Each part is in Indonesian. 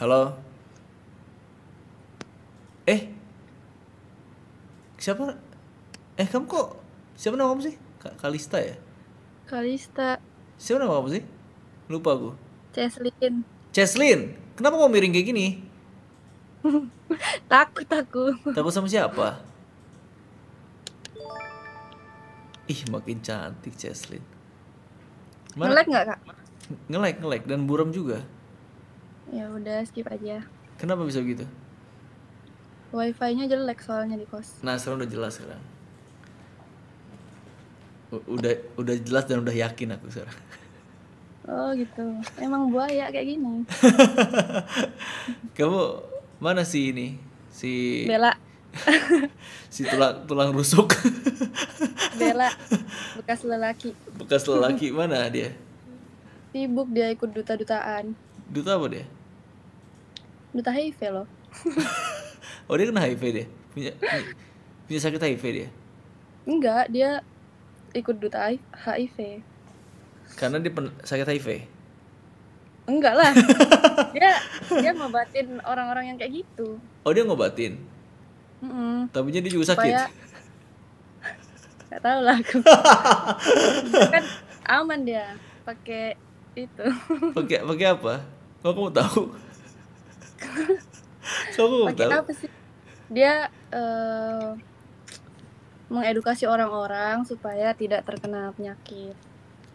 Halo. Eh. Siapa? Eh, kamu kok siapa nama kamu sih? Kalista ya? Kalista. Siapa nama kamu sih? Lupa aku. Cheslin. Cheslin. kenapa kamu miring kayak gini? takut aku. Takut sama siapa? Ih, makin cantik Cheslin. Ngelek nggak, Kak? Ngelek, ngelek. Dan buram juga ya udah skip aja kenapa bisa gitu wifi-nya jelek soalnya di kos nah sekarang udah jelas sekarang udah udah jelas dan udah yakin aku sekarang oh gitu emang buaya kayak gini kamu mana sih ini si Bella si tulang tulang rusuk Bella bekas lelaki bekas lelaki mana dia sibuk dia ikut duta dutaan duta apa dia Duta HIV loh. oh dia kena HIV dia? Punya, punya sakit HIV dia? Enggak, dia ikut duta HIV. Karena dia sakit HIV? Enggak lah. dia dia ngobatin orang-orang yang kayak gitu. Oh dia ngobatin? Mm -mm. Tapi dia juga sakit? Supaya... Gak tau lah aku. kan aman dia pakai itu. Pakai pakai apa? Kok kamu tahu? so, pakai apa sih dia uh, mengedukasi orang-orang supaya tidak terkena penyakit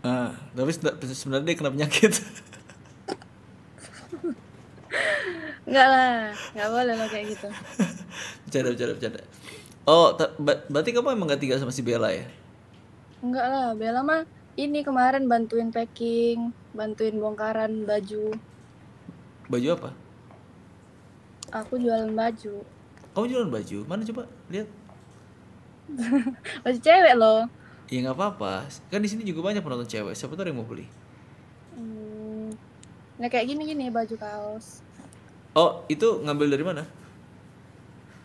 ah tapi sebenarnya dia kena penyakit Enggak lah, enggak boleh lo kayak gitu. bercanda, bercanda, bercanda. Oh, berarti kamu emang gak tinggal sama si Bella ya? Enggak lah, Bella mah ini kemarin bantuin packing, bantuin bongkaran baju. Baju apa? Aku jualan baju. Kamu jualan baju? Mana coba lihat. baju cewek loh. iya nggak apa-apa. Kan di sini juga banyak penonton cewek. Siapa tahu yang mau beli. Hmm, nah kayak gini gini baju kaos. Oh itu ngambil dari mana?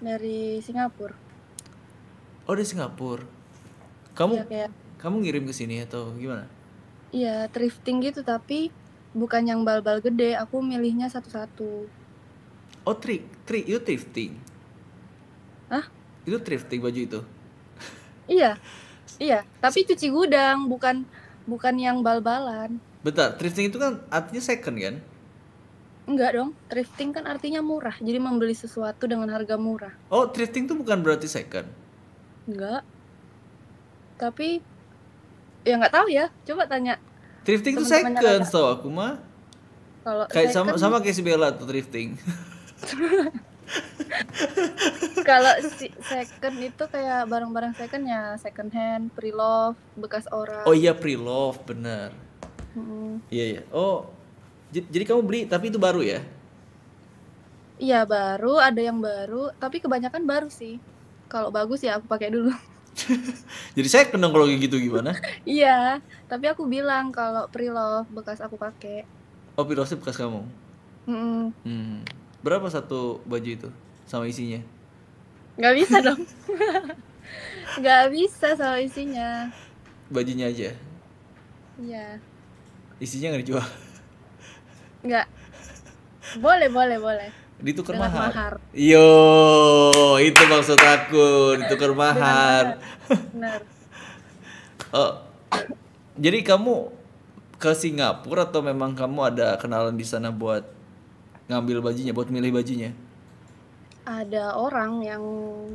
Dari Singapura. Oh dari Singapura. Kamu ya, kayak... kamu ngirim ke sini atau gimana? Iya thrifting gitu tapi bukan yang bal-bal gede. Aku milihnya satu-satu Oh trik, trik itu thrifting. Hah? Itu thrifting baju itu. Iya, iya. Tapi cuci gudang, bukan bukan yang bal-balan. Betul, thrifting itu kan artinya second kan? Enggak dong, thrifting kan artinya murah. Jadi membeli sesuatu dengan harga murah. Oh, thrifting itu bukan berarti second? Enggak. Tapi ya nggak tahu ya. Coba tanya. Thrifting itu second, tahu aku mah. Kalau kayak sama sama kayak si Bella tuh thrifting. kalau si second itu kayak barang-barang second ya second hand pre-love bekas orang oh iya pre-love bener iya hmm. yeah, iya yeah. oh jadi kamu beli tapi itu baru ya iya baru ada yang baru tapi kebanyakan baru sih kalau bagus ya aku pakai dulu jadi saya kenal kalau gitu gimana iya tapi aku bilang kalau pre-love bekas aku pakai oh pre-love bekas kamu mm Hmm Berapa satu baju itu sama isinya? Gak bisa dong. Gak bisa sama isinya. Bajunya aja. Iya. Isinya nggak dijual. Gak. Boleh, boleh, boleh. Ditukar mahar. mahar. Yo, itu maksud aku, ditukar mahar. Benar. oh, jadi kamu ke Singapura atau memang kamu ada kenalan di sana buat ngambil bajunya buat milih bajunya ada orang yang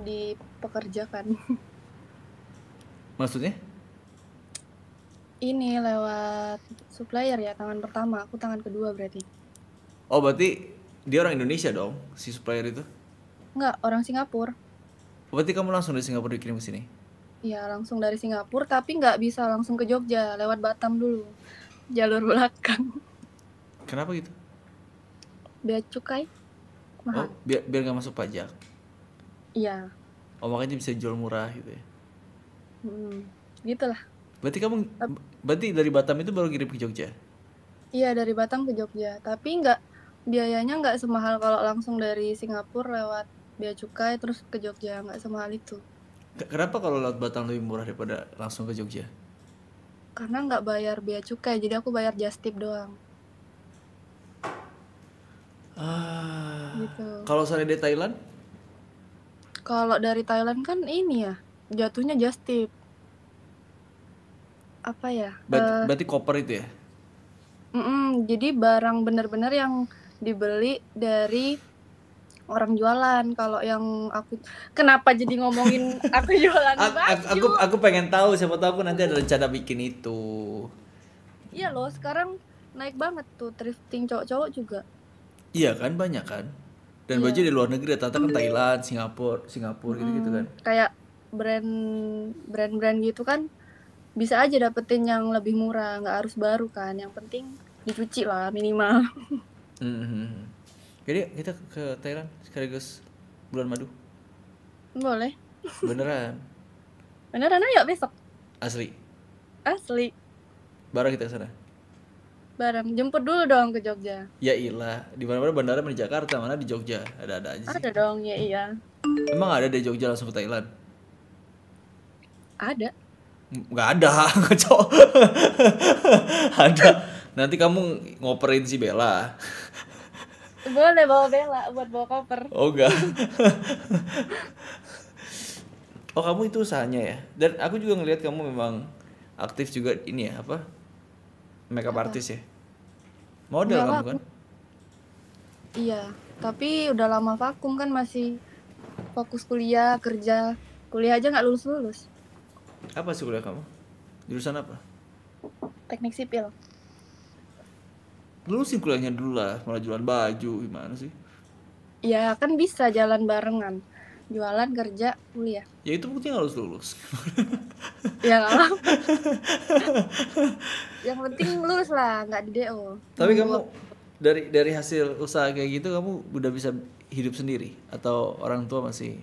dipekerjakan maksudnya ini lewat supplier ya tangan pertama aku tangan kedua berarti oh berarti dia orang Indonesia dong si supplier itu Enggak, orang Singapura oh, berarti kamu langsung dari Singapura dikirim ke sini ya langsung dari Singapura tapi nggak bisa langsung ke Jogja lewat Batam dulu jalur belakang kenapa gitu biaya cukai Oh, biar biar nggak masuk pajak. Iya. Oh makanya bisa jual murah gitu ya. Hmm, gitulah. Berarti kamu berarti dari Batam itu baru kirim ke Jogja? Iya dari Batam ke Jogja, tapi nggak biayanya nggak semahal kalau langsung dari Singapura lewat biaya cukai terus ke Jogja nggak semahal itu. Kenapa kalau laut Batam lebih murah daripada langsung ke Jogja? Karena nggak bayar biaya cukai, jadi aku bayar just tip doang. Ah. Gitu. Kalau sana dari Thailand? Kalau dari Thailand kan ini ya, jatuhnya just tip. Apa ya? Berarti, uh, eh, berarti koper itu ya? Mm -mm, jadi barang bener-bener yang dibeli dari orang jualan kalau yang aku kenapa jadi ngomongin aku jualan baju aku, aku aku pengen tahu siapa tahu aku nanti ada rencana bikin itu iya loh sekarang naik banget tuh thrifting cowok-cowok juga Iya kan banyak kan. Dan yeah. baju iya. dari luar negeri rata-rata kan iya. Thailand, Singapura, Singapura gitu-gitu hmm, kan. Kayak brand brand-brand gitu kan bisa aja dapetin yang lebih murah, nggak harus baru kan. Yang penting dicuci lah minimal. Mm-hmm. Jadi kita ke Thailand sekaligus bulan madu. Boleh. Beneran. Beneran ayo besok. Asli. Asli. Baru kita sana bareng jemput dulu dong ke Jogja ya ilah di mana mana bandara di Jakarta mana di Jogja ada ada aja sih. ada dong ya iya emang ada di Jogja langsung ke Thailand ada nggak ada kacau ada nanti kamu ngoperin si Bella boleh bawa Bella buat bawa koper oh enggak oh kamu itu usahanya ya dan aku juga ngelihat kamu memang aktif juga ini ya apa makeup Apa? artis ya model kamu kan iya tapi udah lama vakum kan masih fokus kuliah kerja kuliah aja nggak lulus lulus apa sih kuliah kamu jurusan apa teknik sipil lulusin kuliahnya dulu lah malah jualan baju gimana sih ya kan bisa jalan barengan jualan kerja kuliah ya itu buktinya harus lulus ya yang penting lulus lah nggak di do tapi kamu dari dari hasil usaha kayak gitu kamu udah bisa hidup sendiri atau orang tua masih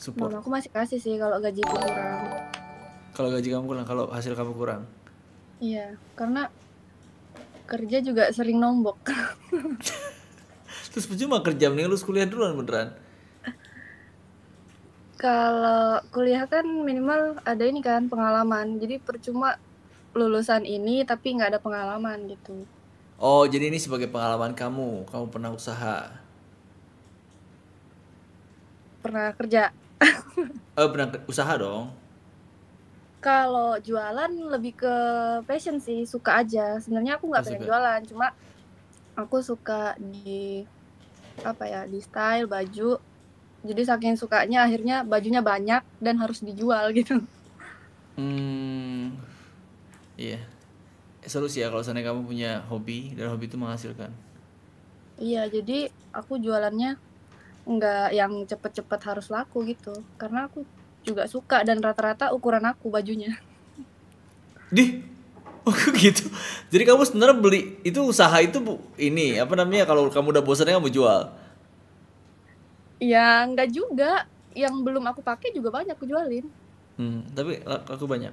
support Mama aku masih kasih sih kalau gaji kurang kalau gaji kamu kurang kalau hasil kamu kurang iya karena kerja juga sering nombok terus percuma kerja mending lu kuliah duluan beneran kalau kuliah kan minimal ada ini kan pengalaman. Jadi percuma lulusan ini tapi nggak ada pengalaman gitu. Oh, jadi ini sebagai pengalaman kamu. Kamu pernah usaha? Pernah kerja. oh, pernah ke usaha dong. Kalau jualan lebih ke passion sih, suka aja. Sebenarnya aku nggak oh, pengen jualan, cuma aku suka di apa ya, di style baju jadi saking sukanya akhirnya bajunya banyak dan harus dijual gitu hmm iya eh, seru sih ya kalau seandainya kamu punya hobi dan hobi itu menghasilkan iya jadi aku jualannya nggak yang cepet-cepet harus laku gitu karena aku juga suka dan rata-rata ukuran aku bajunya di Oh gitu. Jadi kamu sebenarnya beli itu usaha itu bu ini apa namanya kalau kamu udah bosan ya kamu jual ya nggak juga yang belum aku pakai juga banyak aku jualin hmm, tapi aku banyak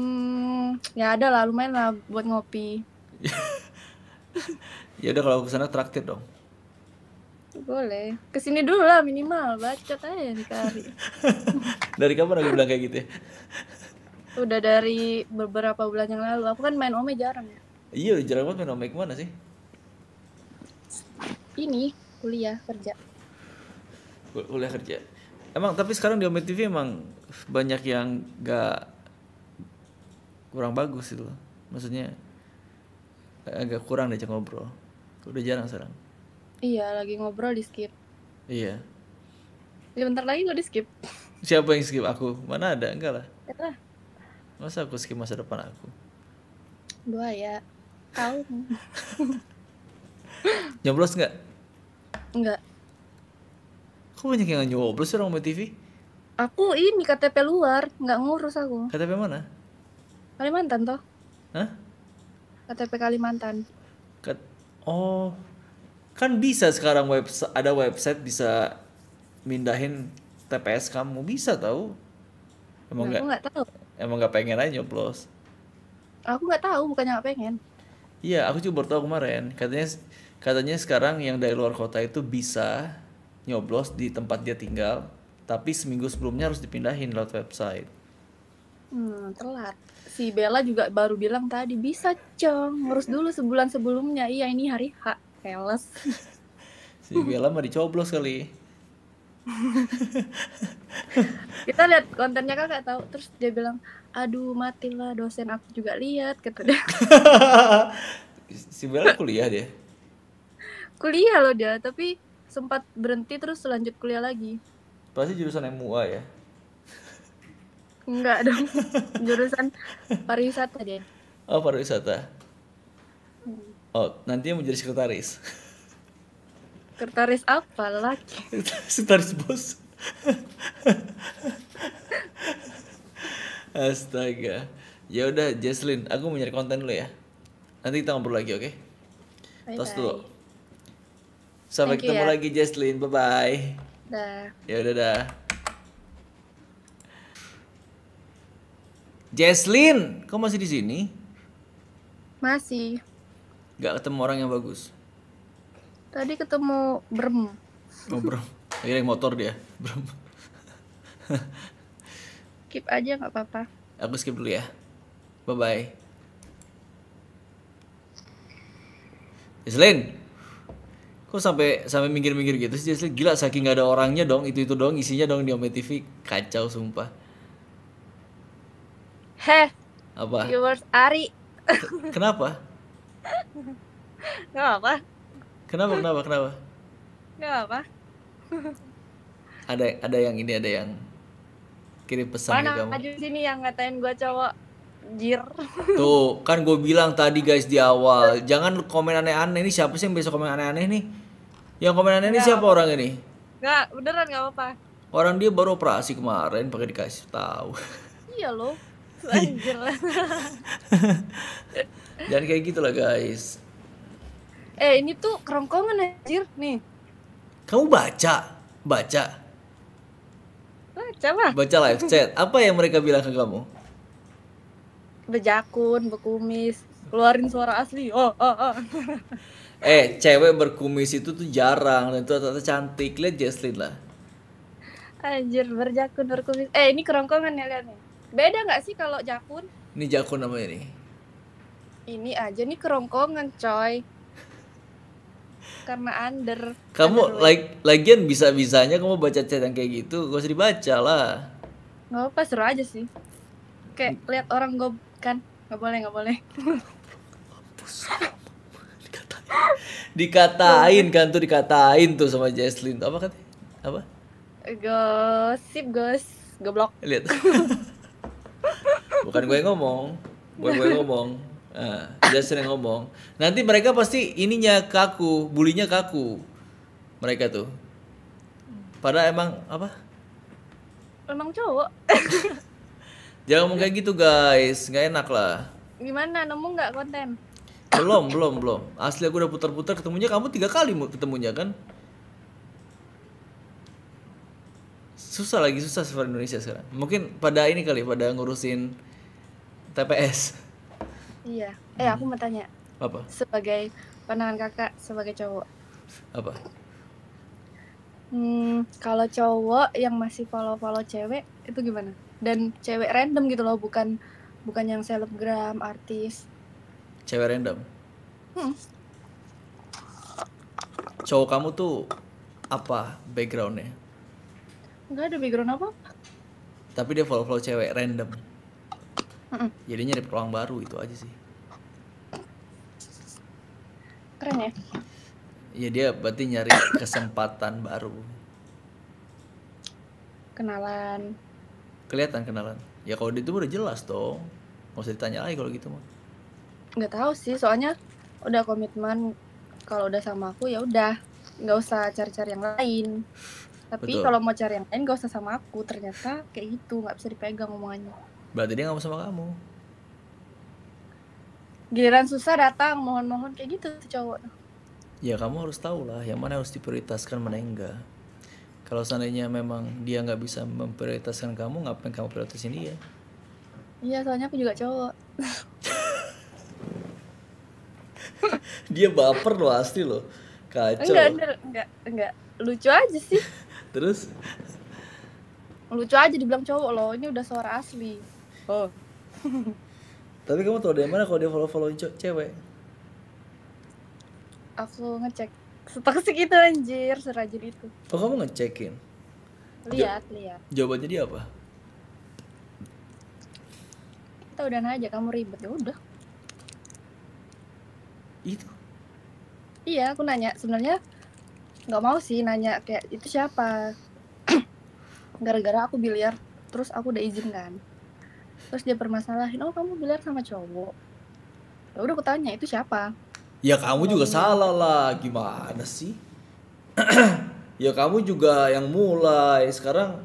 hmm, ya ada lah lumayan lah buat ngopi ya udah kalau kesana traktir dong boleh kesini dulu lah minimal bacot aja kali. dari kapan aku bilang kayak gitu ya? udah dari beberapa bulan yang lalu aku kan main ome jarang ya iya jarang banget main ome kemana sih ini kuliah kerja kuliah kerja emang tapi sekarang di Omni TV emang banyak yang gak kurang bagus itu maksudnya agak kurang deh ngobrol udah jarang sekarang iya lagi ngobrol di skip iya ya, bentar lagi lo di skip siapa yang skip aku mana ada enggak lah Yalah. masa aku skip masa depan aku gua ya tahu nyoblos nggak Enggak. Kok banyak yang nyoblos sih orang mau TV? Aku ini KTP luar, nggak ngurus aku. KTP mana? Kalimantan toh? Hah? KTP Kalimantan. Kat Oh, kan bisa sekarang web ada website bisa mindahin TPS kamu bisa tahu? Emang nah, nggak? Nah, tahu. Emang nggak pengen aja nyoblos? Aku nggak tahu, bukannya nggak pengen. Iya, aku coba baru tahu kemarin. Katanya katanya sekarang yang dari luar kota itu bisa nyoblos di tempat dia tinggal tapi seminggu sebelumnya harus dipindahin lewat website hmm telat si Bella juga baru bilang tadi bisa cong ngurus dulu sebulan sebelumnya iya ini hari H keles si Bella mau dicoblos kali kita lihat kontennya kan kakak tahu terus dia bilang aduh matilah dosen aku juga lihat kata dia si Bella kuliah dia kuliah loh dia tapi sempat berhenti terus lanjut kuliah lagi pasti jurusan MUA ya Enggak dong jurusan pariwisata dia oh pariwisata hmm. oh nanti jadi sekretaris sekretaris apa lagi sekretaris bos Astaga. Ya udah, Jesslyn aku mau nyari konten dulu ya. Nanti kita ngobrol lagi, oke? Okay? Tos dulu. Sampai Thank ketemu ya. lagi Jesslyn. Bye bye. Dah. Ya udah dah. Jesslyn, kau masih di sini? Masih. Gak ketemu orang yang bagus. Tadi ketemu Brem. Oh, Brem. Lagi naik motor dia. Brem. skip aja nggak apa-apa. Aku skip dulu ya. Bye bye. Jesslyn kok sampai sampai mikir-mikir gitu sih jadi gila saking gak ada orangnya dong itu itu dong isinya dong di TV kacau sumpah heh apa viewers Ari kenapa nggak apa kenapa kenapa kenapa nggak apa ada ada yang ini ada yang kirim pesan Mana kamu maju sini yang ngatain gua cowok Jir. Tuh, kan gue bilang tadi guys di awal, jangan komen aneh-aneh. Ini siapa sih yang biasa komen aneh-aneh nih? Yang komenannya ini siapa orang ini? Enggak, beneran enggak apa-apa. Orang dia baru operasi kemarin pakai dikasih tahu. Iya loh. Iya. Anjir lah. Jangan kayak gitu lah guys. Eh ini tuh kerongkongan anjir nih. Kamu baca? Baca? Baca mah. Baca live chat. Apa yang mereka bilang ke kamu? Bejakun, bekumis, keluarin suara asli. Oh, oh, oh eh cewek berkumis itu tuh jarang dan itu ternyata cantik lihat Jesslyn lah anjir berjakun berkumis eh ini kerongkongan ya lihat nih beda nggak sih kalau jakun ini jakun namanya nih ini aja nih kerongkongan coy karena under kamu underweight. like lagian bisa bisanya kamu baca chat yang kayak gitu gak usah dibaca lah nggak apa seru aja sih kayak lihat orang gue kan nggak boleh nggak boleh dikatain kan tuh dikatain tuh sama Jesslyn apa kan apa gosip gos goblok lihat bukan gue yang ngomong bukan gue ngomong uh, ah, Jesslyn yang ngomong nanti mereka pasti ininya kaku bulinya kaku mereka tuh pada emang apa emang cowok jangan ngomong kayak gitu guys nggak enak lah gimana nemu nggak konten belum belum belum asli aku udah putar-putar ketemunya kamu tiga kali ketemunya kan susah lagi susah sih Indonesia sekarang mungkin pada ini kali pada ngurusin TPS iya eh aku mau tanya apa sebagai pandangan kakak sebagai cowok apa hmm, kalau cowok yang masih follow follow cewek itu gimana dan cewek random gitu loh bukan bukan yang selebgram artis cewek random hmm. cowok kamu tuh apa backgroundnya nggak ada background apa tapi dia follow follow cewek random Jadinya mm jadi peluang baru itu aja sih keren ya ya dia berarti nyari kesempatan baru kenalan kelihatan kenalan ya kalau itu udah jelas dong nggak usah ditanya lagi kalau gitu mah nggak tahu sih soalnya udah komitmen kalau udah sama aku ya udah nggak usah cari-cari yang lain tapi kalau mau cari yang lain nggak usah sama aku ternyata kayak gitu nggak bisa dipegang omongannya berarti dia nggak mau sama kamu giliran susah datang mohon-mohon kayak gitu cowok ya kamu harus tahu lah yang mana harus diprioritaskan mana enggak kalau seandainya memang dia nggak bisa memprioritaskan kamu ngapain kamu prioritasin dia iya soalnya aku juga cowok dia baper loh asli loh kacau enggak enggak enggak, enggak. lucu aja sih terus lucu aja dibilang cowok loh ini udah suara asli oh tapi kamu tau dari mana kalau dia follow followin cewek aku ngecek setak kita anjir serajin itu oh kamu ngecekin lihat ja lihat jawabannya dia apa kita udah aja kamu ribet ya udah itu iya aku nanya sebenarnya nggak mau sih nanya kayak itu siapa gara-gara aku biliar terus aku udah izin kan terus dia permasalahin oh kamu biliar sama cowok ya udah aku tanya itu siapa ya kamu juga oh, salah lah gimana sih ya kamu juga yang mulai sekarang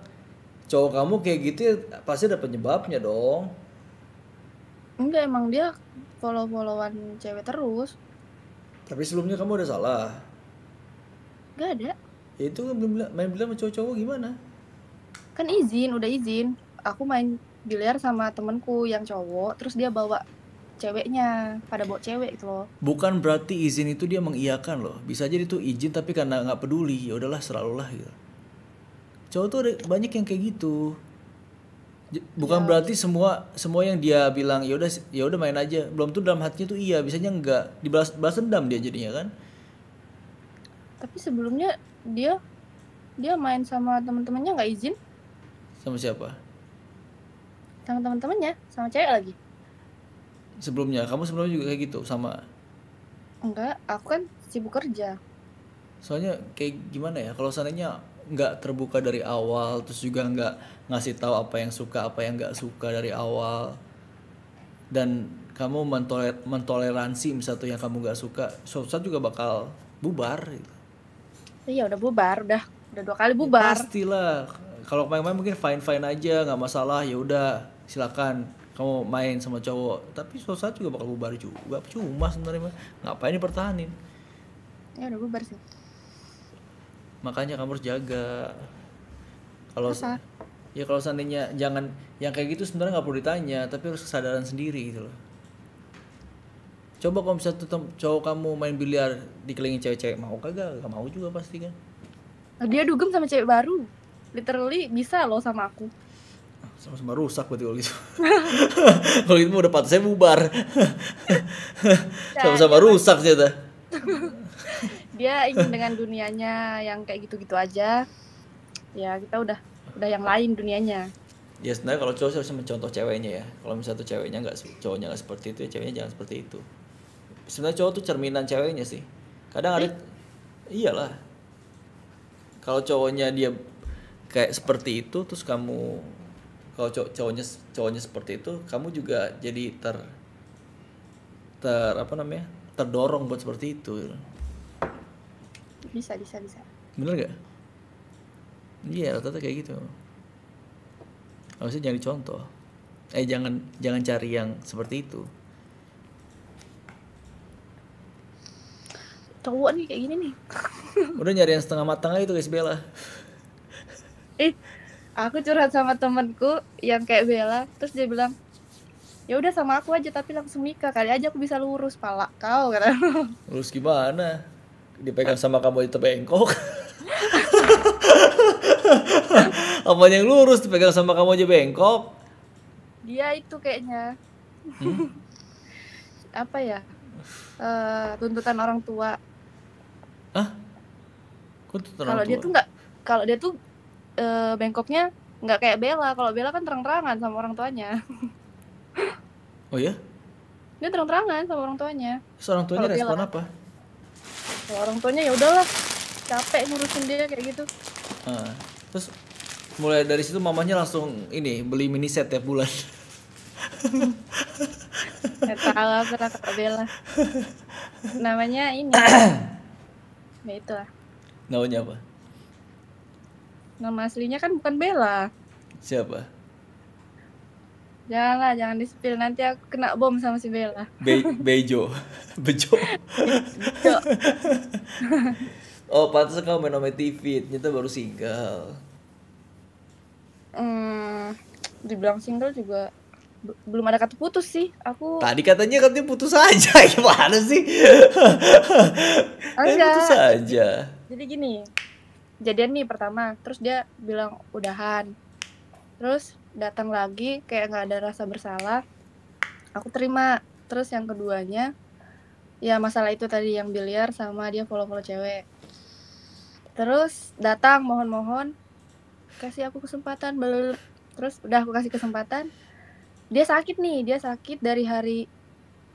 cowok kamu kayak gitu ya, pasti ada penyebabnya dong enggak emang dia follow followan cewek terus tapi sebelumnya kamu ada salah. Gak ada. Ya itu kan main biliar sama cowok-cowok gimana? Kan izin, udah izin. Aku main biliar sama temenku yang cowok, terus dia bawa ceweknya pada bawa cewek itu loh bukan berarti izin itu dia mengiyakan loh bisa jadi itu izin tapi karena nggak peduli ya udahlah lah gitu cowok tuh ada banyak yang kayak gitu bukan ya. berarti semua semua yang dia bilang ya udah ya udah main aja belum tuh dalam hatinya tuh iya bisanya enggak dibalas balas dendam dia jadinya kan tapi sebelumnya dia dia main sama teman-temannya nggak izin sama siapa sama teman-temannya sama cewek lagi sebelumnya kamu sebelumnya juga kayak gitu sama enggak aku kan sibuk kerja soalnya kayak gimana ya kalau seandainya nggak terbuka dari awal terus juga nggak ngasih tahu apa yang suka apa yang nggak suka dari awal dan kamu mentoler mentoleransi misalnya yang kamu nggak suka suatu saat juga bakal bubar gitu. iya udah bubar udah udah dua kali ya bubar ya, pastilah kalau main-main mungkin fine fine aja nggak masalah ya udah silakan kamu main sama cowok tapi suatu saat juga bakal bubar juga cuma sebenarnya ngapain pertahanin ya udah bubar sih makanya kamu harus jaga kalau ya kalau seandainya jangan yang kayak gitu sebenarnya nggak perlu ditanya tapi harus kesadaran sendiri gitu loh coba kalau bisa tetap cowok kamu main biliar dikelilingi cewek-cewek mau kagak gak mau juga pasti kan dia dugem sama cewek baru literally bisa loh sama aku sama-sama rusak berarti kalau gitu kalau gitu udah patah saya bubar ya, sama-sama iya, rusak sih iya. ternyata dia ingin dengan dunianya yang kayak gitu-gitu aja ya kita udah udah yang lain dunianya ya sebenarnya kalau cowok harus mencontoh ceweknya ya kalau misalnya tuh ceweknya nggak cowoknya nggak seperti itu ya ceweknya jangan seperti itu sebenarnya cowok tuh cerminan ceweknya sih kadang eh? ada iyalah kalau cowoknya dia kayak seperti itu terus kamu kalau cowok cowoknya cowoknya seperti itu kamu juga jadi ter ter apa namanya terdorong buat seperti itu bisa bisa bisa bener gak iya rata-rata kayak gitu harusnya jangan contoh eh jangan jangan cari yang seperti itu cowok nih kayak gini nih udah nyari yang setengah matang aja itu guys Bella eh aku curhat sama temenku yang kayak Bella terus dia bilang ya udah sama aku aja tapi langsung nikah kali aja aku bisa lurus pala kau kata lurus gimana dipegang sama kamu itu bengkok apa yang lurus dipegang sama kamu aja bengkok dia itu kayaknya hmm? apa ya uh, tuntutan orang tua ah kalau dia tuh nggak kalau dia tuh uh, bengkoknya nggak kayak Bella kalau Bella kan terang-terangan sama orang tuanya oh ya dia terang-terangan sama orang tuanya seorang tuanya respon kan. apa kalau orang tuanya ya udahlah capek ngurusin dia kayak gitu uh, terus mulai dari situ mamanya langsung ini beli mini set tiap bulan Ketawa pernah Kak Bela. Namanya ini Ya itu lah Namanya apa? Nama aslinya kan bukan Bela. Siapa? Janganlah, jangan di spill nanti aku kena bom sama si Bella. Be Bejo. Bejo. Bejo. oh pantas kamu main nama TV ternyata baru single hmm, dibilang single juga belum ada kata putus sih aku tadi katanya katanya putus aja gimana sih enggak putus aja jadi gini jadian nih pertama terus dia bilang udahan terus datang lagi kayak nggak ada rasa bersalah aku terima terus yang keduanya ya masalah itu tadi yang biliar sama dia follow-follow cewek terus datang mohon-mohon kasih aku kesempatan belum terus udah aku kasih kesempatan dia sakit nih dia sakit dari hari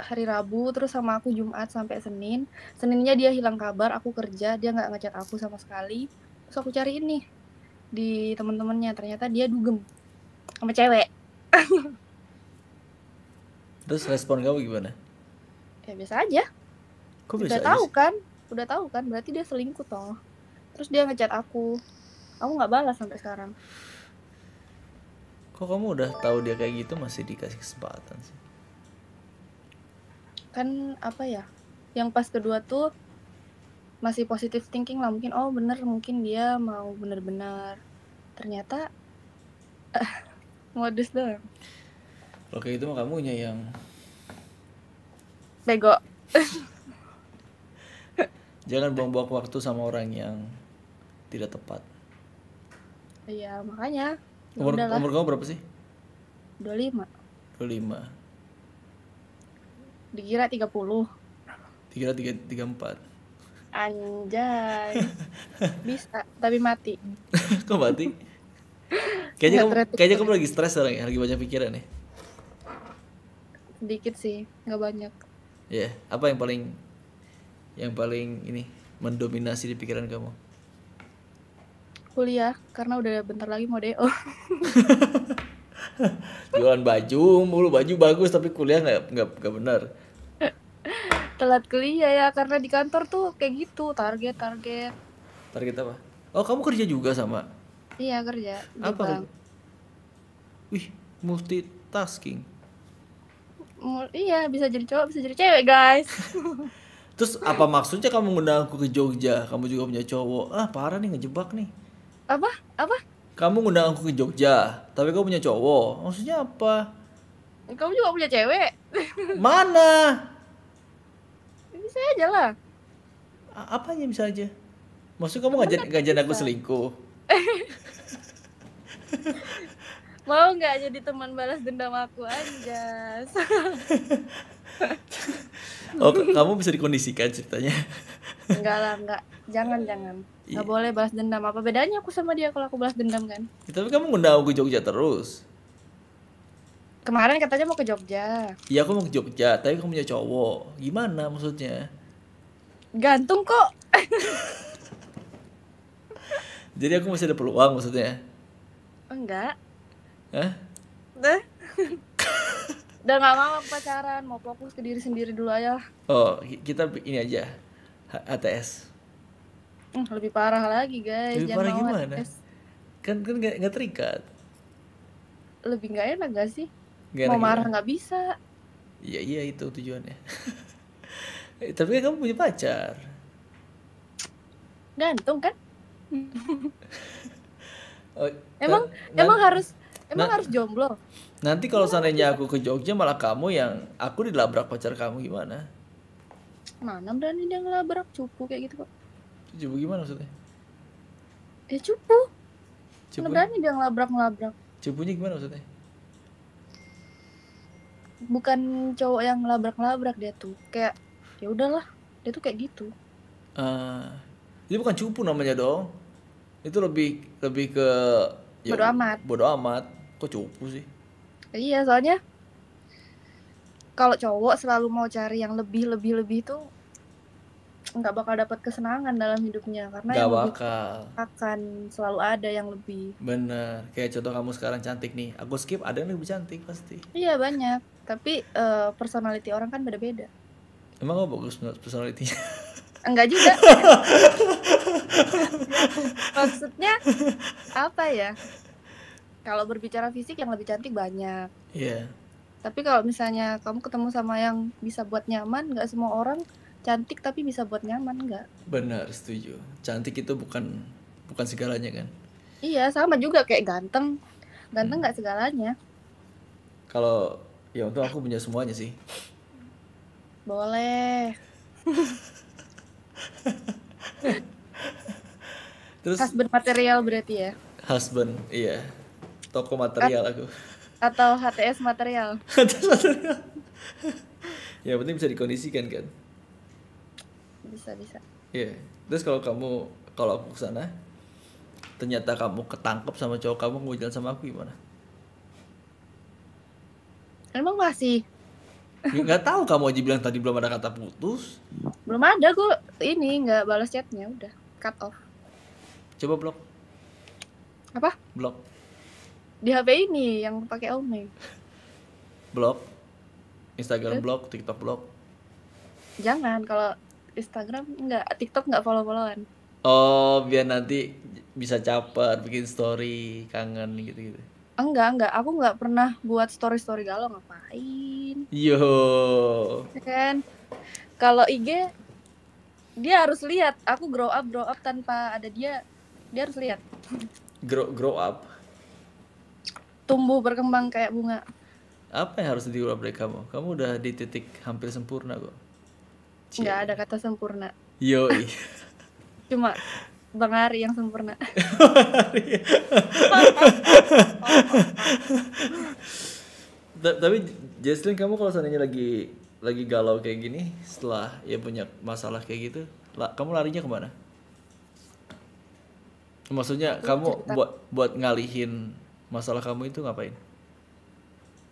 hari Rabu terus sama aku Jumat sampai Senin Seninnya dia hilang kabar aku kerja dia nggak ngechat aku sama sekali terus aku cariin nih di temen-temennya ternyata dia dugem sama cewek terus respon kamu gimana ya biasa aja Kok udah bisa tahu aja? kan udah tahu kan berarti dia selingkuh toh terus dia ngechat aku aku nggak balas sampai sekarang kok kamu udah tahu dia kayak gitu masih dikasih kesempatan sih kan apa ya yang pas kedua tuh masih positif thinking lah mungkin oh bener mungkin dia mau bener-bener ternyata modus doang oke itu mah kamu yang bego jangan buang-buang waktu sama orang yang tidak tepat iya makanya ya umur, udahlah. umur kamu berapa sih 25 25 dikira 30 dikira 3, 34 Anjay Bisa, tapi mati Kok mati? Kayaknya kamu, kayaknya kamu lagi stres sekarang ya, ya? Lagi banyak pikiran ya? Dikit sih, nggak banyak ya yeah. apa yang paling yang paling ini mendominasi di pikiran kamu kuliah karena udah bentar lagi mau DO e jualan baju mulu baju bagus tapi kuliah nggak nggak nggak benar telat kuliah ya karena di kantor tuh kayak gitu target target target apa oh kamu kerja juga sama iya kerja apa wih multitasking iya bisa jadi cowok bisa jadi cewek guys terus apa maksudnya kamu ngundang aku ke Jogja kamu juga punya cowok ah parah nih ngejebak nih apa apa kamu ngundang aku ke Jogja tapi kamu punya cowok maksudnya apa kamu juga punya cewek mana bisa aja lah A apanya bisa aja maksud kamu ngajak ngajak aku selingkuh mau nggak jadi teman balas dendam aku aja oh kamu bisa dikondisikan ceritanya enggak lah enggak jangan jangan nggak yeah. boleh balas dendam apa bedanya aku sama dia kalau aku balas dendam kan ya, tapi kamu ngundang aku ke Jogja terus kemarin katanya mau ke Jogja iya aku mau ke Jogja tapi kamu punya cowok gimana maksudnya gantung kok jadi aku masih ada peluang maksudnya enggak Hah? Udah. gak mau pacaran, mau fokus ke diri sendiri dulu aja. Oh, kita ini aja. ATS hmm, lebih parah lagi, guys. Lebih parah gimana? Kan kan gak, terikat. Lebih gak enak gak sih? Gak mau marah gak bisa. Iya, iya itu tujuannya. Tapi kamu punya pacar. Gantung kan? Oh, emang emang harus Emang nah, harus jomblo? Nanti kalau seandainya aku ke Jogja malah kamu yang aku dilabrak pacar kamu gimana? Mana berani dia ngelabrak cupu kayak gitu kok. Cupu gimana maksudnya? Ya cupu. cupu. Mana berani dia ngelabrak-ngelabrak. Cupunya gimana maksudnya? Bukan cowok yang ngelabrak-ngelabrak dia tuh. Kayak ya udahlah, dia tuh kayak gitu. Uh, ah, ini bukan cupu namanya dong. Itu lebih lebih ke ya, bodo amat. Bodo amat kok cupu sih iya soalnya kalau cowok selalu mau cari yang lebih lebih lebih tuh nggak bakal dapat kesenangan dalam hidupnya karena nggak bakal akan selalu ada yang lebih bener kayak contoh kamu sekarang cantik nih aku skip ada yang lebih cantik pasti iya banyak tapi uh, personality orang kan beda-beda emang kamu bagus personalitinya enggak juga maksudnya apa ya kalau berbicara fisik yang lebih cantik banyak. Iya. Yeah. Tapi kalau misalnya kamu ketemu sama yang bisa buat nyaman, nggak semua orang cantik tapi bisa buat nyaman nggak? Benar, setuju. Cantik itu bukan bukan segalanya kan? Iya, sama juga kayak ganteng. Ganteng hmm. nggak hmm. segalanya. Kalau ya untuk aku punya semuanya sih. Boleh. Terus husband material berarti ya? Husband, iya toko material aku atau HTS material HTS material ya penting bisa dikondisikan kan bisa bisa Ya yeah. terus kalau kamu kalau aku kesana ternyata kamu ketangkep sama cowok kamu mau jalan sama aku gimana emang masih ya, nggak tahu kamu aja bilang tadi belum ada kata putus belum ada gue ini nggak balas chatnya udah cut off coba blok apa blok di HP ini yang pakai Omeg. Blog. Instagram blog, TikTok blog. Jangan kalau Instagram enggak, TikTok enggak follow-followan. Oh, biar nanti bisa caper bikin story kangen gitu-gitu. Enggak, enggak. Aku enggak pernah buat story-story galau ngapain. Yo. Ya kan kalau IG dia harus lihat aku grow up grow up tanpa ada dia dia harus lihat grow grow up tumbuh berkembang kayak bunga apa yang harus diubah dari kamu kamu udah di titik hampir sempurna kok nggak ada kata sempurna yoi cuma Bang Ari yang sempurna. Tapi jesslyn kamu kalau seandainya lagi lagi galau kayak gini setelah ya punya masalah kayak gitu, kamu larinya kemana? Maksudnya kamu buat buat ngalihin masalah kamu itu ngapain?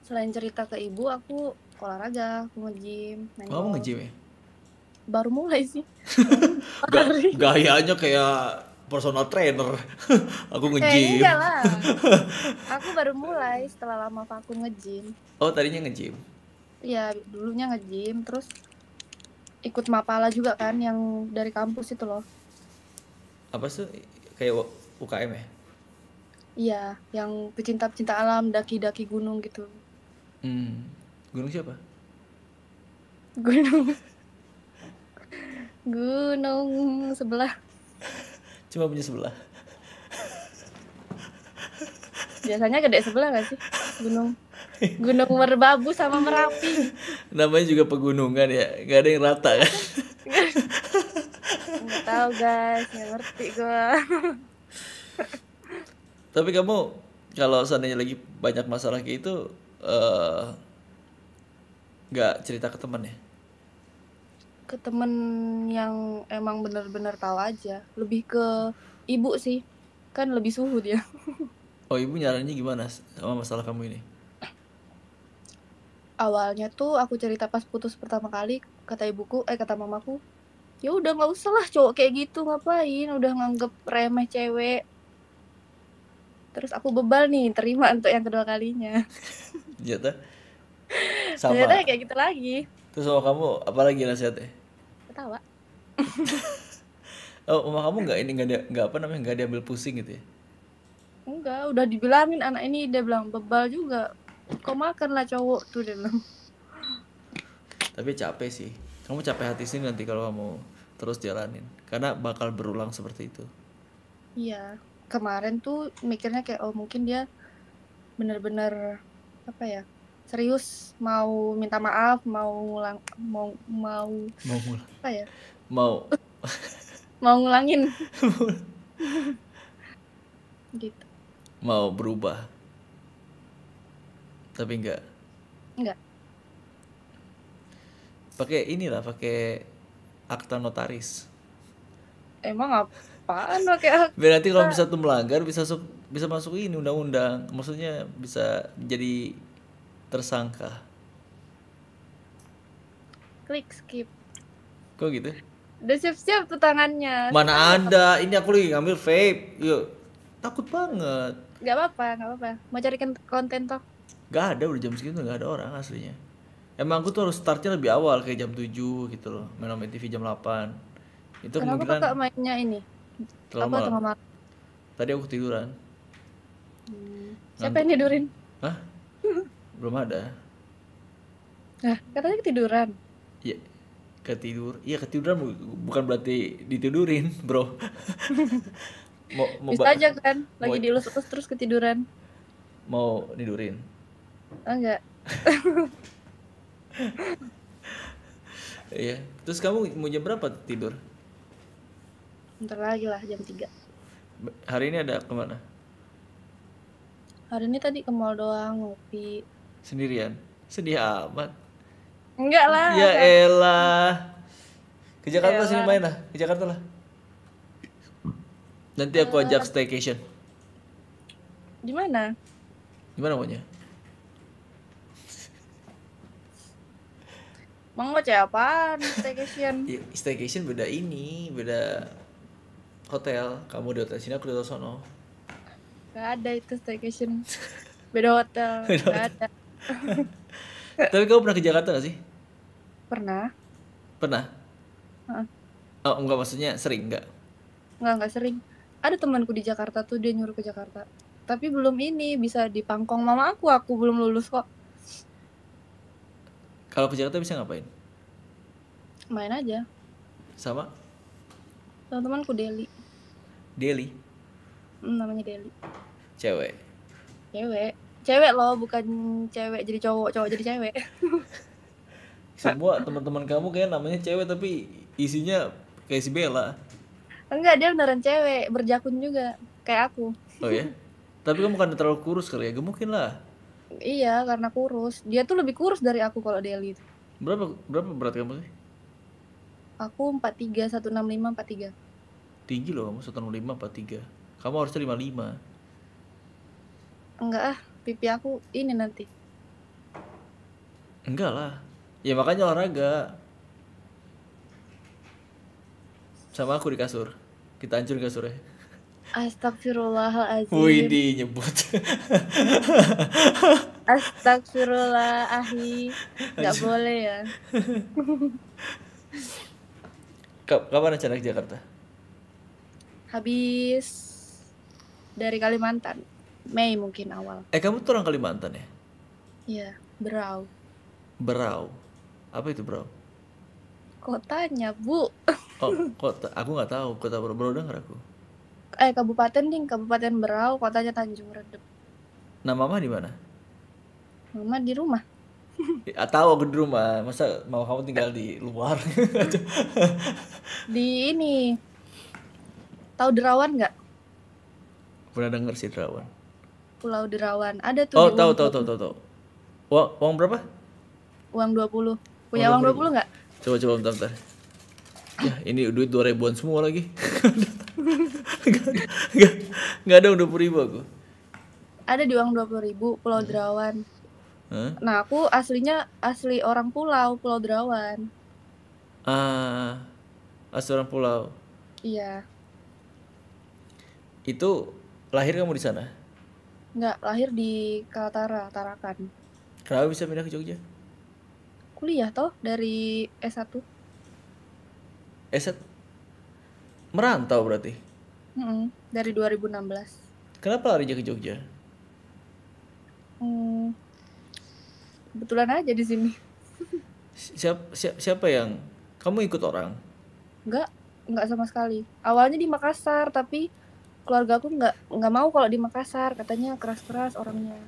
Selain cerita ke ibu, aku olahraga, aku nge-gym. Kamu nge-gym ya? Baru mulai sih. Baru Gayanya kayak personal trainer. aku eh, nge-gym. Eh, lah. aku baru mulai setelah lama aku nge-gym. Oh, tadinya nge-gym. Iya, dulunya nge-gym terus ikut mapala juga kan yang dari kampus itu loh. Apa sih? Kayak UKM ya? Iya, yang pecinta-pecinta alam, daki-daki gunung gitu. Hmm. Gunung siapa? Gunung. gunung sebelah. Cuma punya sebelah. Biasanya gede sebelah gak sih? Gunung. Gunung Merbabu sama Merapi. Namanya juga pegunungan ya, gak ada yang rata kan? Gak tahu guys, nggak ngerti gue tapi kamu kalau seandainya lagi banyak masalah kayak itu eh, nggak uh, cerita ke temen ya ke temen yang emang bener-bener tahu aja lebih ke ibu sih kan lebih suhu dia oh ibu nyarannya gimana sama masalah kamu ini awalnya tuh aku cerita pas putus pertama kali kata ibuku eh kata mamaku ya udah nggak usah lah cowok kayak gitu ngapain udah nganggep remeh cewek terus aku bebal nih terima untuk yang kedua kalinya ternyata, sama ternyata ya kayak gitu lagi terus sama kamu apa lagi nasihatnya ketawa oh mama kamu nggak ini nggak ada nggak apa namanya nggak diambil pusing gitu ya enggak udah dibilangin anak ini dia bilang bebal juga kok makan lah cowok tuh dia bilang tapi capek sih kamu capek hati sih nanti kalau kamu terus jalanin karena bakal berulang seperti itu iya kemarin tuh mikirnya kayak oh mungkin dia bener-bener apa ya serius mau minta maaf mau ngulang mau mau mau apa ya mau mau ngulangin gitu mau berubah tapi enggak enggak pakai inilah pakai akta notaris emang apaan pakai berarti kalau bisa tuh melanggar bisa masuk bisa masuk ini undang-undang maksudnya bisa jadi tersangka klik skip kok gitu udah siap-siap tuh tangannya mana anda? ada apa? ini aku lagi ngambil vape yuk takut banget nggak apa-apa nggak apa-apa mau cari konten toh nggak ada udah jam segitu nggak ada orang aslinya emang aku tuh harus startnya lebih awal kayak jam 7 gitu loh -main TV jam 8 itu Kenapa kemungkinan kakak mainnya ini terlalu apa malam. tadi aku tiduran hmm. siapa yang tidurin Hah? belum ada nah katanya ketiduran iya ketidur iya ketiduran bukan berarti ditidurin bro mau, mau bisa aja kan lagi mau... dilus-lus terus ketiduran mau tidurin oh, ah, enggak iya terus kamu mau jam berapa tidur bentar lagi lah jam 3 hari ini ada kemana hari ini tadi ke mall doang ngopi sendirian sedih amat enggak lah ya kan. elah ke Jakarta Yalah. sini main lah ke Jakarta lah nanti aku ya ajak staycation gimana? gimana di mana maunya Mau mau apaan staycation? Ya, staycation beda ini, beda hotel kamu di hotel sini aku di hotel sono Gak ada itu staycation beda hotel beda gak hotel. ada tapi kamu pernah ke Jakarta gak sih pernah pernah oh enggak maksudnya sering enggak enggak enggak sering ada temanku di Jakarta tuh dia nyuruh ke Jakarta tapi belum ini bisa di pangkong mama aku aku belum lulus kok kalau ke Jakarta bisa ngapain main aja sama teman temanku Deli Deli. Hmm, namanya Deli. Cewek. Cewek. Cewek loh, bukan cewek jadi cowok, cowok jadi cewek. Semua teman-teman kamu kayak namanya cewek tapi isinya kayak si Bella. Enggak, dia beneran cewek, berjakun juga kayak aku. Oh ya? Tapi kamu kan terlalu kurus kali ya, gemukin lah. Iya, karena kurus. Dia tuh lebih kurus dari aku kalau Deli itu. Berapa berapa berat kamu sih? Aku 43, empat 43 tinggi loh kamu 165 tiga kamu harusnya 55 enggak ah pipi aku ini nanti enggak lah ya makanya olahraga sama aku di kasur kita hancur kasurnya Astagfirullahaladzim Widi nyebut Astagfirullah Gak boleh ya Kapan rencana ke Jakarta? habis dari Kalimantan Mei mungkin awal eh kamu tuh orang Kalimantan ya iya Berau Berau apa itu Berau kotanya bu oh kota aku nggak tahu kota Berau Berau dengar aku eh kabupaten nih, kabupaten Berau kotanya Tanjung Redep nah mama di mana mama di rumah atau eh, tahu aku di rumah, masa mau kamu tinggal di luar? di ini Tahu Derawan nggak? Pernah denger sih Derawan. Pulau Derawan. Ada tuh. Oh, tahu tahu tahu tahu tahu. Uang, uang berapa? Uang dua puluh. Punya uang, dua puluh nggak? Coba coba bentar, bentar. Ya, ini duit dua ribuan semua lagi. gak, ada, gak ada uang dua puluh ribu aku. Ada di uang dua puluh ribu Pulau Derawan. Huh? Nah aku aslinya asli orang pulau Pulau Derawan. Ah, asli orang pulau. Iya. Itu lahir kamu di sana? Enggak, lahir di Kaltara, Tarakan. Kenapa bisa pindah ke Jogja? Kuliah toh dari S1. S1? Merantau berarti? Mm -mm, dari 2016. Kenapa lari ke Jogja? Hmm, kebetulan aja di sini. Siap, siap, siapa yang kamu ikut orang? Enggak, enggak sama sekali. Awalnya di Makassar, tapi keluarga aku nggak nggak mau kalau di Makassar katanya keras-keras orangnya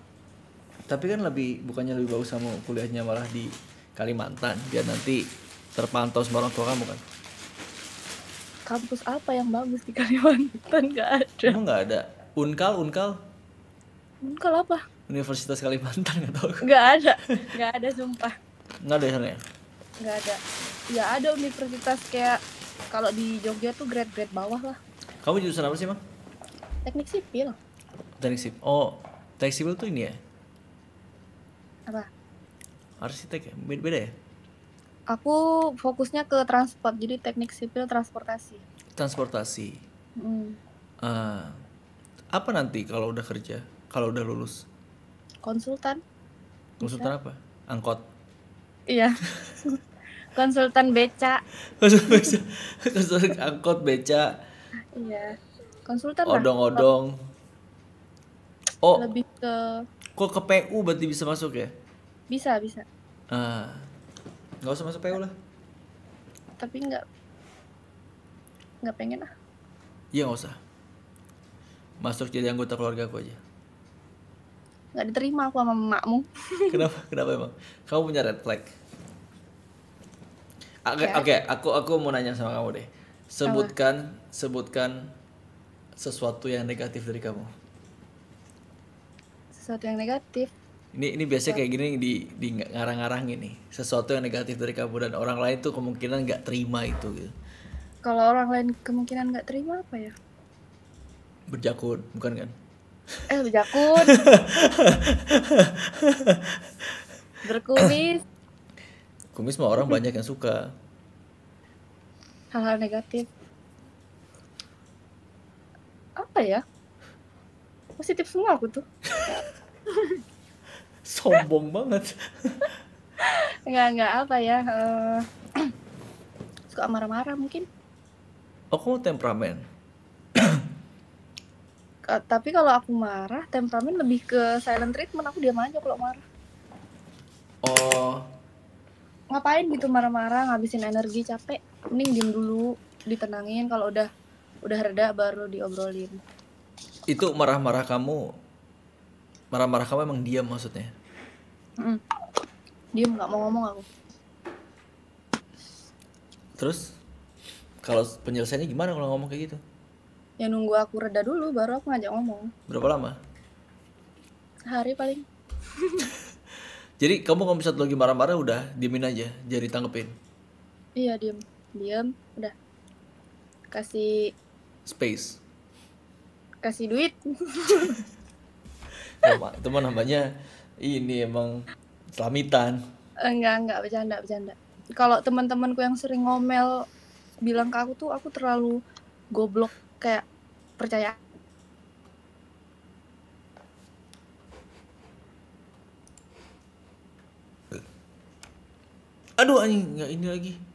tapi kan lebih bukannya lebih bagus sama kuliahnya malah di Kalimantan biar nanti terpantau sama orang tua kamu kan kampus apa yang bagus di Kalimantan nggak ada emang nggak ada unkal unkal unkal apa Universitas Kalimantan nggak tahu nggak ada nggak ada sumpah nggak ada sana ya nggak ada ya ada universitas kayak kalau di Jogja tuh grade grade bawah lah kamu jurusan apa sih emang teknik sipil teknik sipil oh teknik sipil tuh ini ya apa arsitek ya? beda, beda ya aku fokusnya ke transport jadi teknik sipil transportasi transportasi hmm. uh, apa nanti kalau udah kerja kalau udah lulus konsultan konsultan Bisa. apa angkot iya konsultan beca konsultan beca konsultan angkot beca iya konsultan odong-odong odong. oh lebih ke kok ke PU berarti bisa masuk ya bisa bisa ah nggak usah masuk PU lah tapi nggak nggak pengen ah iya nggak usah masuk jadi anggota keluarga aku aja nggak diterima aku sama makmu kenapa kenapa emang kamu punya red flag oke okay, okay, aku aku mau nanya sama kamu deh sebutkan sebutkan sesuatu yang negatif dari kamu? Sesuatu yang negatif. Ini ini biasa kayak gini di di ngarang-ngarang ini. Sesuatu yang negatif dari kamu dan orang lain tuh kemungkinan nggak terima itu gitu. Kalau orang lain kemungkinan nggak terima apa ya? Berjakun, bukan kan? Eh, berjakun. Berkumis. Kumis mah orang banyak yang suka. Hal-hal negatif apa ya positif semua aku tuh sombong banget nggak nggak apa ya uh, suka marah-marah mungkin oh temperamen tapi kalau aku marah temperamen lebih ke silent treatment aku diam aja kalau marah oh ngapain gitu marah-marah ngabisin energi capek mending diem dulu ditenangin kalau udah udah reda baru diobrolin itu marah-marah kamu marah-marah kamu emang diam maksudnya mm. diam nggak mau ngomong aku terus kalau penyelesaiannya gimana kalau ngomong kayak gitu ya nunggu aku reda dulu baru aku ngajak ngomong berapa lama sehari paling jadi kamu kalau misalnya lagi marah-marah udah diemin aja jadi tanggepin iya diam diam udah kasih space kasih duit ya, itu mah namanya ini emang selamitan enggak enggak bercanda bercanda kalau teman-temanku yang sering ngomel bilang ke aku tuh aku terlalu goblok kayak percaya aduh anjing nggak ini lagi